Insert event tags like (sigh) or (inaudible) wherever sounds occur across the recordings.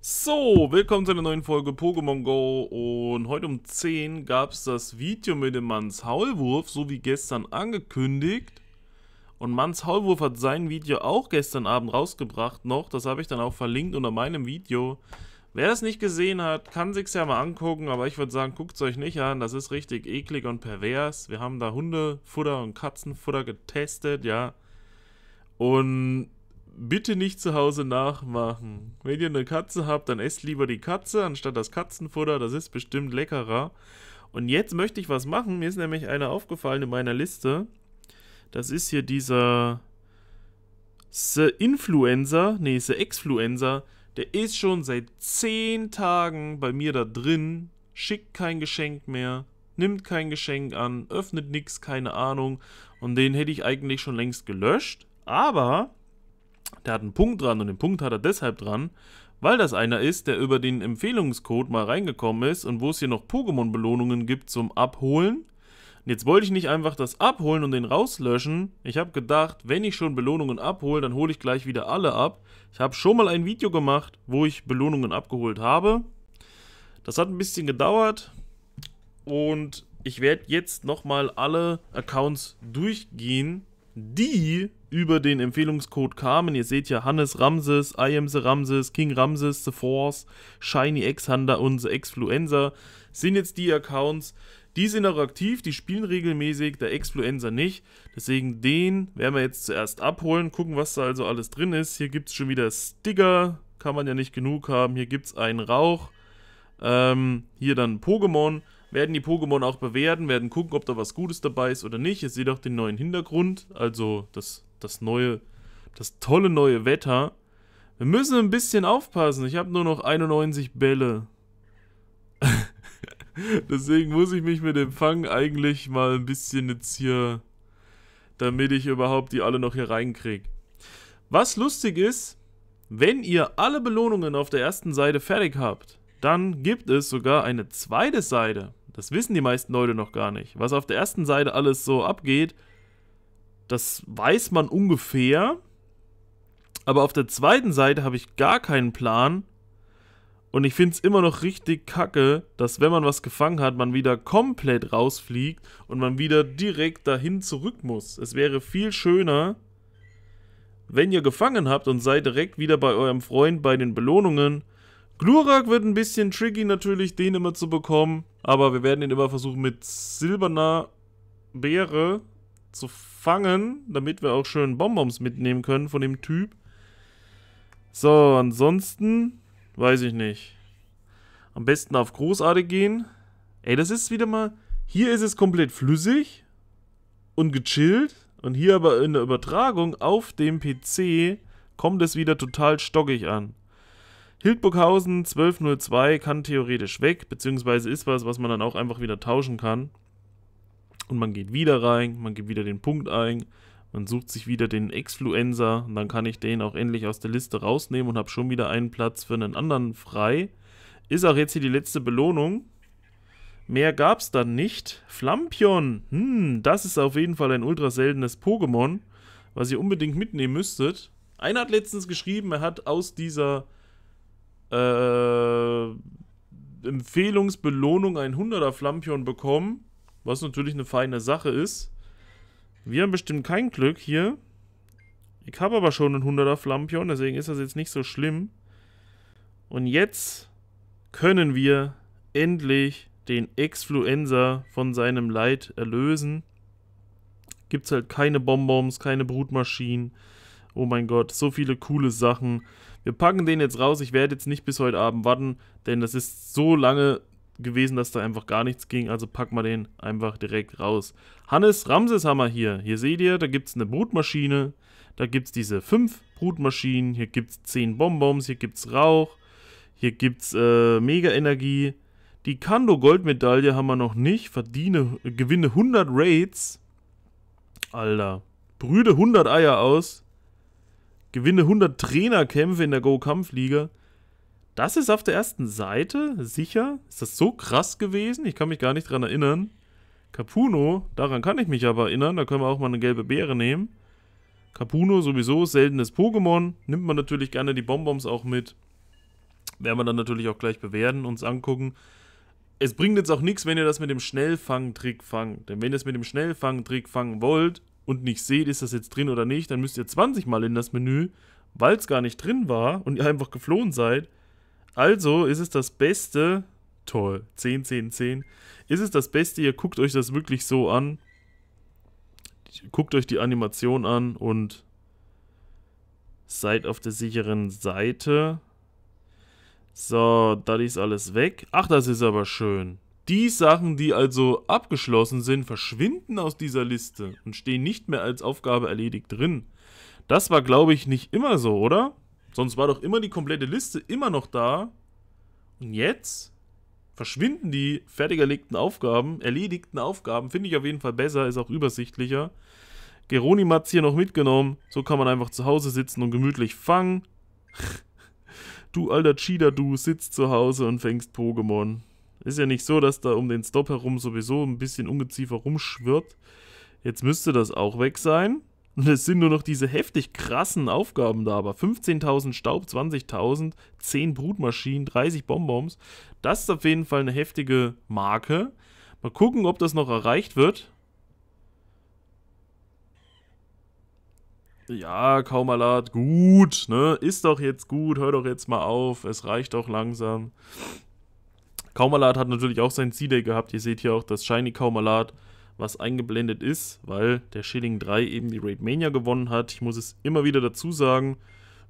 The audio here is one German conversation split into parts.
So, willkommen zu einer neuen Folge Pokémon Go und heute um 10 gab es das Video mit dem Manns Haulwurf, so wie gestern angekündigt. Und Manns Haulwurf hat sein Video auch gestern Abend rausgebracht noch, das habe ich dann auch verlinkt unter meinem Video. Wer das nicht gesehen hat, kann sich's ja mal angucken, aber ich würde sagen, guckt es euch nicht an, das ist richtig eklig und pervers. Wir haben da Hundefutter und Katzenfutter getestet, ja. Und bitte nicht zu Hause nachmachen. Wenn ihr eine Katze habt, dann esst lieber die Katze anstatt das Katzenfutter. Das ist bestimmt leckerer. Und jetzt möchte ich was machen. Mir ist nämlich einer aufgefallen in meiner Liste. Das ist hier dieser The Influencer. Nee, The Exfluencer. Der ist schon seit 10 Tagen bei mir da drin. Schickt kein Geschenk mehr. Nimmt kein Geschenk an. Öffnet nichts, keine Ahnung. Und den hätte ich eigentlich schon längst gelöscht. Aber der hat einen Punkt dran und den Punkt hat er deshalb dran, weil das einer ist, der über den Empfehlungscode mal reingekommen ist und wo es hier noch Pokémon-Belohnungen gibt zum Abholen. Und jetzt wollte ich nicht einfach das abholen und den rauslöschen. Ich habe gedacht, wenn ich schon Belohnungen abhole, dann hole ich gleich wieder alle ab. Ich habe schon mal ein Video gemacht, wo ich Belohnungen abgeholt habe. Das hat ein bisschen gedauert und ich werde jetzt nochmal alle Accounts durchgehen, die über den Empfehlungscode kamen. Ihr seht ja Hannes Ramses, I am the Ramses, King Ramses, The Force, Shiny X Hunter und The Exfluencer sind jetzt die Accounts. Die sind auch aktiv, die spielen regelmäßig, der Exfluencer nicht. Deswegen den werden wir jetzt zuerst abholen, gucken, was da also alles drin ist. Hier gibt es schon wieder Sticker, kann man ja nicht genug haben. Hier gibt es einen Rauch. Ähm, hier dann Pokémon. Werden die Pokémon auch bewerten, werden gucken, ob da was Gutes dabei ist oder nicht. Ihr seht auch den neuen Hintergrund, also das das neue, das tolle neue Wetter. Wir müssen ein bisschen aufpassen. Ich habe nur noch 91 Bälle. (laughs) Deswegen muss ich mich mit dem Fang eigentlich mal ein bisschen jetzt hier, damit ich überhaupt die alle noch hier reinkriege. Was lustig ist, wenn ihr alle Belohnungen auf der ersten Seite fertig habt, dann gibt es sogar eine zweite Seite. Das wissen die meisten Leute noch gar nicht. Was auf der ersten Seite alles so abgeht, das weiß man ungefähr. Aber auf der zweiten Seite habe ich gar keinen Plan. Und ich finde es immer noch richtig kacke, dass wenn man was gefangen hat, man wieder komplett rausfliegt und man wieder direkt dahin zurück muss. Es wäre viel schöner, wenn ihr gefangen habt und seid direkt wieder bei eurem Freund bei den Belohnungen. Glurak wird ein bisschen tricky natürlich, den immer zu bekommen. Aber wir werden ihn immer versuchen mit silberner Beere zu fangen, damit wir auch schön Bonbons mitnehmen können von dem Typ. So, ansonsten weiß ich nicht. Am besten auf großartig gehen. Ey, das ist wieder mal... Hier ist es komplett flüssig und gechillt. Und hier aber in der Übertragung auf dem PC kommt es wieder total stockig an. Hildburghausen 1202 kann theoretisch weg, beziehungsweise ist was, was man dann auch einfach wieder tauschen kann. Und man geht wieder rein, man gibt wieder den Punkt ein, man sucht sich wieder den Exfluencer und dann kann ich den auch endlich aus der Liste rausnehmen und habe schon wieder einen Platz für einen anderen frei. Ist auch jetzt hier die letzte Belohnung. Mehr gab es dann nicht. Flampion. Hm, das ist auf jeden Fall ein ultra seltenes Pokémon, was ihr unbedingt mitnehmen müsstet. Einer hat letztens geschrieben, er hat aus dieser äh, Empfehlungsbelohnung ein 100er Flampion bekommen. Was natürlich eine feine Sache ist. Wir haben bestimmt kein Glück hier. Ich habe aber schon einen 100er Flampion, deswegen ist das jetzt nicht so schlimm. Und jetzt können wir endlich den Exfluencer von seinem Leid erlösen. Gibt es halt keine Bonbons, keine Brutmaschinen. Oh mein Gott, so viele coole Sachen. Wir packen den jetzt raus. Ich werde jetzt nicht bis heute Abend warten, denn das ist so lange gewesen, dass da einfach gar nichts ging. Also packen wir den einfach direkt raus. Hannes Ramses haben wir hier. Hier seht ihr, da gibt es eine Brutmaschine. Da gibt es diese fünf Brutmaschinen. Hier gibt es zehn Bonbons. Hier gibt es Rauch. Hier gibt es äh, Mega-Energie. Die Kando-Goldmedaille haben wir noch nicht. Verdiene, gewinne 100 Raids. Alter. Brüde 100 Eier aus. Gewinne 100 Trainerkämpfe in der Go-Kampfliga. Das ist auf der ersten Seite, sicher. Ist das so krass gewesen? Ich kann mich gar nicht dran erinnern. Capuno, daran kann ich mich aber erinnern. Da können wir auch mal eine gelbe Beere nehmen. Capuno sowieso, seltenes Pokémon. Nimmt man natürlich gerne die Bonbons auch mit. Werden wir dann natürlich auch gleich bewerten, uns angucken. Es bringt jetzt auch nichts, wenn ihr das mit dem Schnellfang-Trick fangt. Denn wenn ihr es mit dem Schnellfang-Trick fangen wollt und nicht seht, ist das jetzt drin oder nicht, dann müsst ihr 20 Mal in das Menü, weil es gar nicht drin war und ihr einfach geflohen seid also ist es das Beste, toll, 10, 10, 10, ist es das Beste, ihr guckt euch das wirklich so an, guckt euch die Animation an und seid auf der sicheren Seite. So, da ist alles weg. Ach, das ist aber schön. Die Sachen, die also abgeschlossen sind, verschwinden aus dieser Liste und stehen nicht mehr als Aufgabe erledigt drin. Das war, glaube ich, nicht immer so, oder? Sonst war doch immer die komplette Liste immer noch da. Und jetzt verschwinden die fertig erlegten Aufgaben, erledigten Aufgaben. Finde ich auf jeden Fall besser, ist auch übersichtlicher. Geronim hier noch mitgenommen. So kann man einfach zu Hause sitzen und gemütlich fangen. (laughs) Du alter Cheater, du sitzt zu Hause und fängst Pokémon. Ist ja nicht so, dass da um den Stop herum sowieso ein bisschen Ungeziefer rumschwirrt. Jetzt müsste das auch weg sein. Und es sind nur noch diese heftig krassen Aufgaben da, aber 15.000 Staub, 20.000, 10 Brutmaschinen, 30 Bonbons. Das ist auf jeden Fall eine heftige Marke. Mal gucken, ob das noch erreicht wird. Ja, Kaumalat, gut, ne? Ist doch jetzt gut, hör doch jetzt mal auf, es reicht doch langsam. Kaumalat hat natürlich auch sein Ziel gehabt. Ihr seht hier auch das Shiny Kaumalat was eingeblendet ist, weil der Schilling 3 eben die Raid Mania gewonnen hat. Ich muss es immer wieder dazu sagen,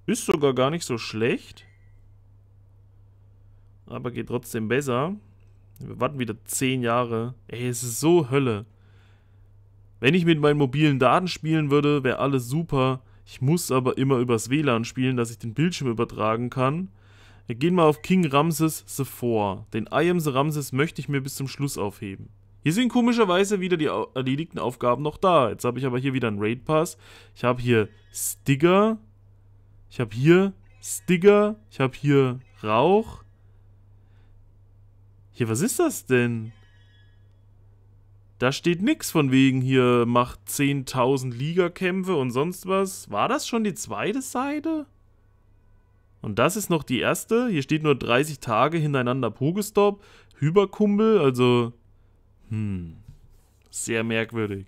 ist sogar gar nicht so schlecht. Aber geht trotzdem besser. Wir warten wieder 10 Jahre. Ey, es ist so Hölle. Wenn ich mit meinen mobilen Daten spielen würde, wäre alles super. Ich muss aber immer übers WLAN spielen, dass ich den Bildschirm übertragen kann. Wir gehen mal auf King Ramses the 4. Den I am the Ramses möchte ich mir bis zum Schluss aufheben. Hier sind komischerweise wieder die erledigten Aufgaben noch da. Jetzt habe ich aber hier wieder einen Raid Pass. Ich habe hier Sticker. Ich habe hier Sticker. Ich habe hier Rauch. Hier, was ist das denn? Da steht nichts von wegen hier macht 10.000 Ligakämpfe und sonst was. War das schon die zweite Seite? Und das ist noch die erste. Hier steht nur 30 Tage hintereinander Pogestop. Hyperkumpel, also hm. Sehr merkwürdig.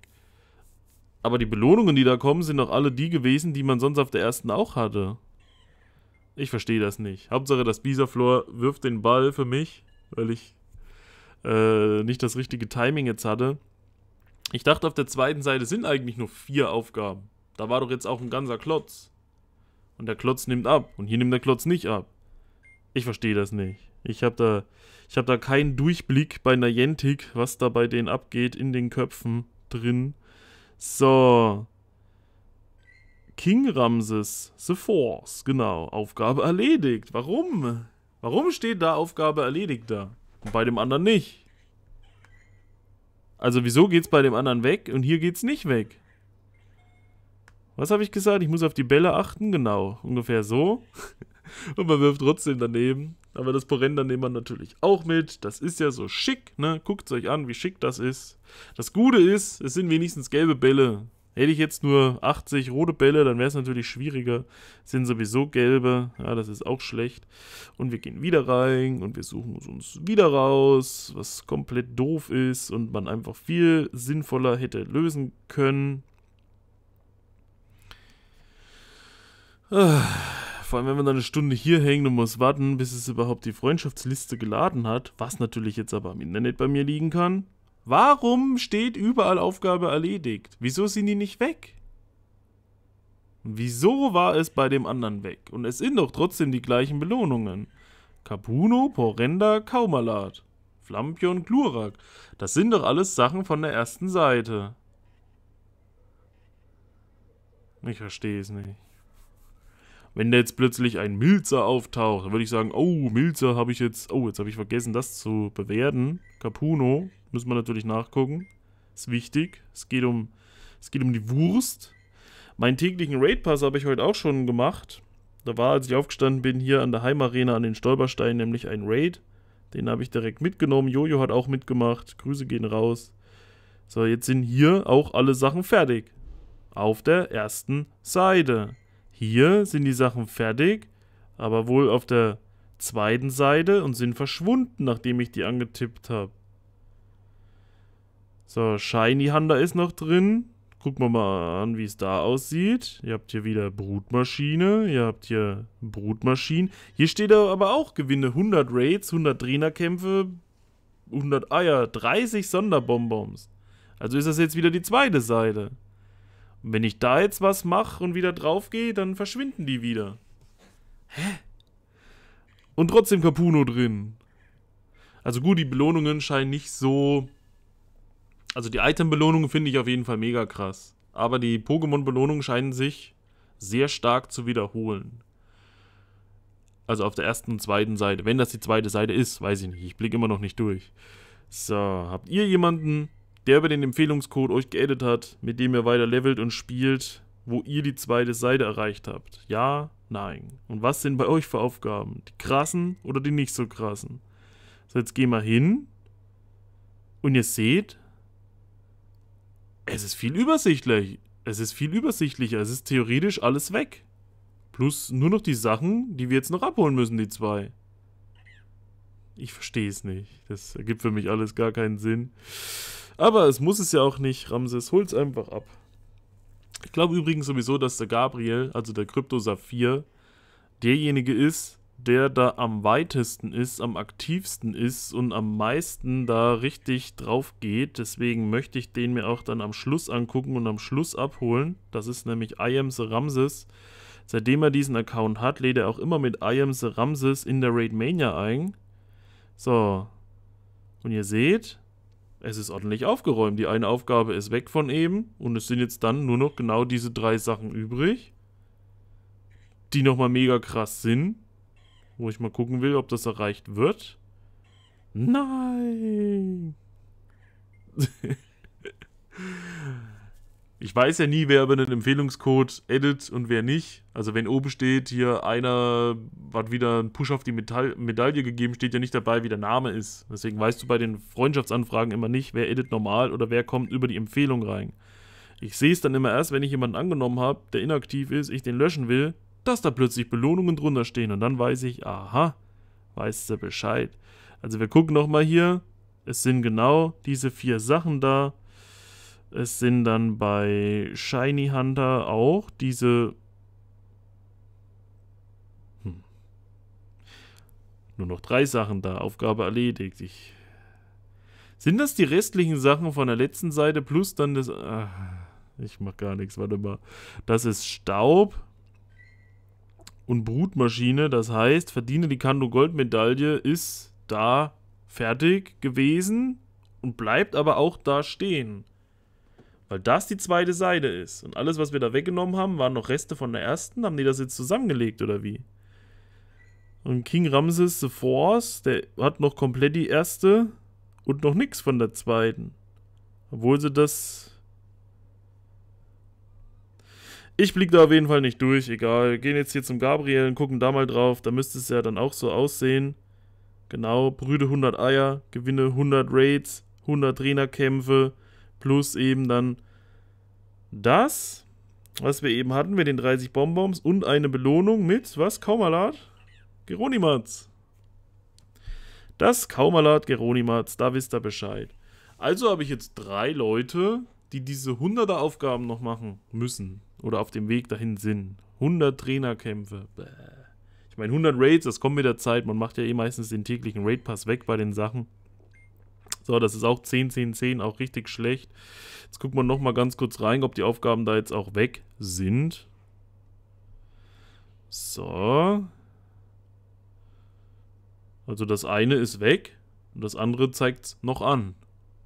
Aber die Belohnungen, die da kommen, sind doch alle die gewesen, die man sonst auf der ersten auch hatte. Ich verstehe das nicht. Hauptsache, das Bisaflor wirft den Ball für mich, weil ich äh, nicht das richtige Timing jetzt hatte. Ich dachte, auf der zweiten Seite sind eigentlich nur vier Aufgaben. Da war doch jetzt auch ein ganzer Klotz. Und der Klotz nimmt ab. Und hier nimmt der Klotz nicht ab. Ich verstehe das nicht. Ich habe da, hab da keinen Durchblick bei Niantic, was da bei denen abgeht in den Köpfen drin. So. King Ramses, The Force, genau. Aufgabe erledigt. Warum? Warum steht da Aufgabe erledigt da? Und bei dem anderen nicht. Also wieso geht's bei dem anderen weg und hier geht's nicht weg? Was habe ich gesagt? Ich muss auf die Bälle achten, genau. Ungefähr so. (laughs) und man wirft trotzdem daneben. Aber das Porrender nehmen wir natürlich auch mit. Das ist ja so schick, ne? Guckt euch an, wie schick das ist. Das Gute ist, es sind wenigstens gelbe Bälle. Hätte ich jetzt nur 80 rote Bälle, dann wäre es natürlich schwieriger. Sind sowieso gelbe. Ja, das ist auch schlecht. Und wir gehen wieder rein und wir suchen uns wieder raus, was komplett doof ist und man einfach viel sinnvoller hätte lösen können. Ah vor allem, wenn man dann eine Stunde hier hängt und muss warten, bis es überhaupt die Freundschaftsliste geladen hat, was natürlich jetzt aber im Internet bei mir liegen kann. Warum steht überall Aufgabe erledigt? Wieso sind die nicht weg? Wieso war es bei dem anderen weg? Und es sind doch trotzdem die gleichen Belohnungen. Capuno, Porenda, Kaumalat, Flampion, Glurak. Das sind doch alles Sachen von der ersten Seite. Ich verstehe es nicht. Wenn da jetzt plötzlich ein Milzer auftaucht, dann würde ich sagen, oh, Milzer habe ich jetzt, oh, jetzt habe ich vergessen, das zu bewerten. Capuno, müssen wir natürlich nachgucken. Ist wichtig. Es geht um, es geht um die Wurst. Meinen täglichen Raid Pass habe ich heute auch schon gemacht. Da war, als ich aufgestanden bin, hier an der Heimarena an den Stolpersteinen nämlich ein Raid. Den habe ich direkt mitgenommen. Jojo hat auch mitgemacht. Grüße gehen raus. So, jetzt sind hier auch alle Sachen fertig. Auf der ersten Seite. Hier sind die Sachen fertig, aber wohl auf der zweiten Seite und sind verschwunden, nachdem ich die angetippt habe. So, Shiny Hunter ist noch drin. Gucken wir mal an, wie es da aussieht. Ihr habt hier wieder Brutmaschine. Ihr habt hier Brutmaschinen. Hier steht aber auch Gewinne 100 Raids, 100 Trainerkämpfe, 100 Eier, 30 Sonderbonbons. Also ist das jetzt wieder die zweite Seite wenn ich da jetzt was mache und wieder draufgehe, dann verschwinden die wieder. Hä? Und trotzdem Capuno drin. Also gut, die Belohnungen scheinen nicht so... Also die Item-Belohnungen finde ich auf jeden Fall mega krass. Aber die Pokémon-Belohnungen scheinen sich sehr stark zu wiederholen. Also auf der ersten und zweiten Seite. Wenn das die zweite Seite ist, weiß ich nicht. Ich blicke immer noch nicht durch. So, habt ihr jemanden, der über den Empfehlungscode euch geedet hat, mit dem ihr weiter levelt und spielt, wo ihr die zweite Seite erreicht habt. Ja, nein. Und was sind bei euch für Aufgaben? Die krassen oder die nicht so krassen? So, jetzt gehen wir hin und ihr seht, es ist viel übersichtlich. Es ist viel übersichtlicher. Es ist theoretisch alles weg. Plus nur noch die Sachen, die wir jetzt noch abholen müssen, die zwei. Ich verstehe es nicht. Das ergibt für mich alles gar keinen Sinn. Aber es muss es ja auch nicht. Ramses, hol's einfach ab. Ich glaube übrigens sowieso, dass der Gabriel, also der Krypto Kryptosaphir, derjenige ist, der da am weitesten ist, am aktivsten ist und am meisten da richtig drauf geht. Deswegen möchte ich den mir auch dann am Schluss angucken und am Schluss abholen. Das ist nämlich I am the Ramses. Seitdem er diesen Account hat, lädt er auch immer mit I am the Ramses in der Raid Mania ein. So. Und ihr seht, es ist ordentlich aufgeräumt. Die eine Aufgabe ist weg von eben und es sind jetzt dann nur noch genau diese drei Sachen übrig, die nochmal mega krass sind, wo ich mal gucken will, ob das erreicht wird. Nein! (laughs) Ich weiß ja nie, wer über einen Empfehlungscode edit und wer nicht. Also wenn oben steht, hier einer hat wieder einen Push auf die Metall Medaille gegeben, steht ja nicht dabei, wie der Name ist. Deswegen weißt du bei den Freundschaftsanfragen immer nicht, wer edit normal oder wer kommt über die Empfehlung rein. Ich sehe es dann immer erst, wenn ich jemanden angenommen habe, der inaktiv ist, ich den löschen will, dass da plötzlich Belohnungen drunter stehen und dann weiß ich, aha, weißt du Bescheid. Also wir gucken nochmal hier, es sind genau diese vier Sachen da es sind dann bei Shiny Hunter auch diese... Hm. Nur noch drei Sachen da. Aufgabe erledigt. Ich... Sind das die restlichen Sachen von der letzten Seite plus dann das... Ach, ich mach gar nichts, warte mal. Das ist Staub und Brutmaschine. Das heißt, verdiene die Kando Goldmedaille ist da fertig gewesen und bleibt aber auch da stehen. Weil das die zweite Seite ist. Und alles, was wir da weggenommen haben, waren noch Reste von der ersten. Haben die das jetzt zusammengelegt oder wie? Und King Ramses the Force, der hat noch komplett die erste und noch nichts von der zweiten. Obwohl sie das. Ich blick da auf jeden Fall nicht durch, egal. Wir gehen jetzt hier zum Gabriel und gucken da mal drauf. Da müsste es ja dann auch so aussehen. Genau, brüde 100 Eier, gewinne 100 Raids, 100 Trainerkämpfe, Plus eben dann das, was wir eben hatten, mit den 30 Bonbons und eine Belohnung mit, was, Kaumalat? Geronimatz. Das Kaumalat Geronimatz, da wisst ihr Bescheid. Also habe ich jetzt drei Leute, die diese 100 Aufgaben noch machen müssen oder auf dem Weg dahin sind. 100 Trainerkämpfe. Bäh. Ich meine, 100 Raids, das kommt mit der Zeit. Man macht ja eh meistens den täglichen Raid-Pass weg bei den Sachen. So, das ist auch 10, 10, 10, auch richtig schlecht. Jetzt gucken wir nochmal ganz kurz rein, ob die Aufgaben da jetzt auch weg sind. So. Also das eine ist weg und das andere zeigt es noch an.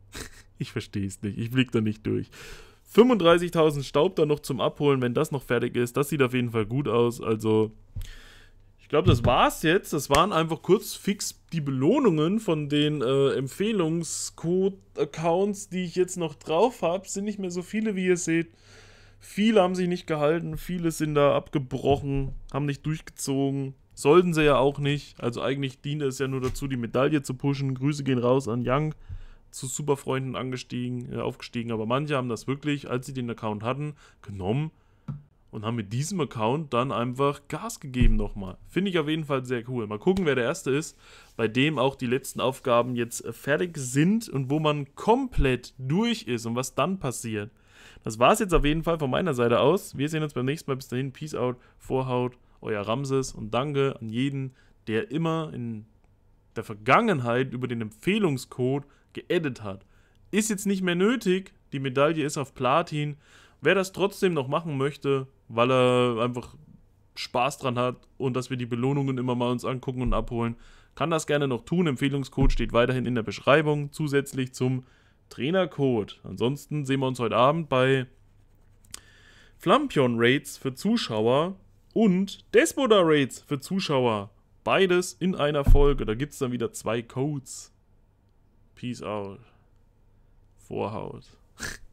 (laughs) ich verstehe es nicht, ich blicke da nicht durch. 35.000 Staub da noch zum Abholen, wenn das noch fertig ist. Das sieht auf jeden Fall gut aus. Also glaube, das war's jetzt. Das waren einfach kurz fix die Belohnungen von den äh, Empfehlungscode-Accounts, die ich jetzt noch drauf habe. Sind nicht mehr so viele, wie ihr seht. Viele haben sich nicht gehalten, viele sind da abgebrochen, haben nicht durchgezogen. Sollten sie ja auch nicht. Also eigentlich dient es ja nur dazu, die Medaille zu pushen. Grüße gehen raus an Young, zu Superfreunden angestiegen, äh, aufgestiegen. Aber manche haben das wirklich, als sie den Account hatten, genommen und haben mit diesem Account dann einfach Gas gegeben nochmal. Finde ich auf jeden Fall sehr cool. Mal gucken, wer der Erste ist, bei dem auch die letzten Aufgaben jetzt fertig sind und wo man komplett durch ist und was dann passiert. Das war es jetzt auf jeden Fall von meiner Seite aus. Wir sehen uns beim nächsten Mal. Bis dahin, Peace out, Vorhaut, euer Ramses und danke an jeden, der immer in der Vergangenheit über den Empfehlungscode geedit hat. Ist jetzt nicht mehr nötig, die Medaille ist auf Platin. Wer das trotzdem noch machen möchte, weil er einfach Spaß dran hat und dass wir die Belohnungen immer mal uns angucken und abholen, kann das gerne noch tun. Empfehlungscode steht weiterhin in der Beschreibung, zusätzlich zum Trainercode. Ansonsten sehen wir uns heute Abend bei Flampion Raids für Zuschauer und Despoda Raids für Zuschauer. Beides in einer Folge. Da gibt es dann wieder zwei Codes. Peace out. Vorhaut. (laughs)